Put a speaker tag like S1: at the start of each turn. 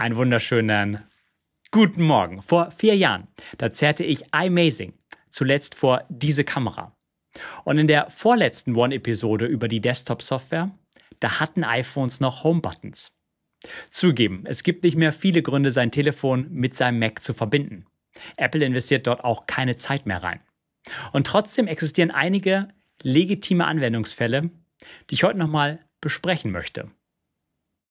S1: Einen wunderschönen guten Morgen. Vor vier Jahren, da zerrte ich iMazing zuletzt vor diese Kamera. Und in der vorletzten One-Episode über die Desktop-Software, da hatten iPhones noch Home-Buttons. Zugeben, es gibt nicht mehr viele Gründe, sein Telefon mit seinem Mac zu verbinden. Apple investiert dort auch keine Zeit mehr rein. Und trotzdem existieren einige legitime Anwendungsfälle, die ich heute nochmal besprechen möchte.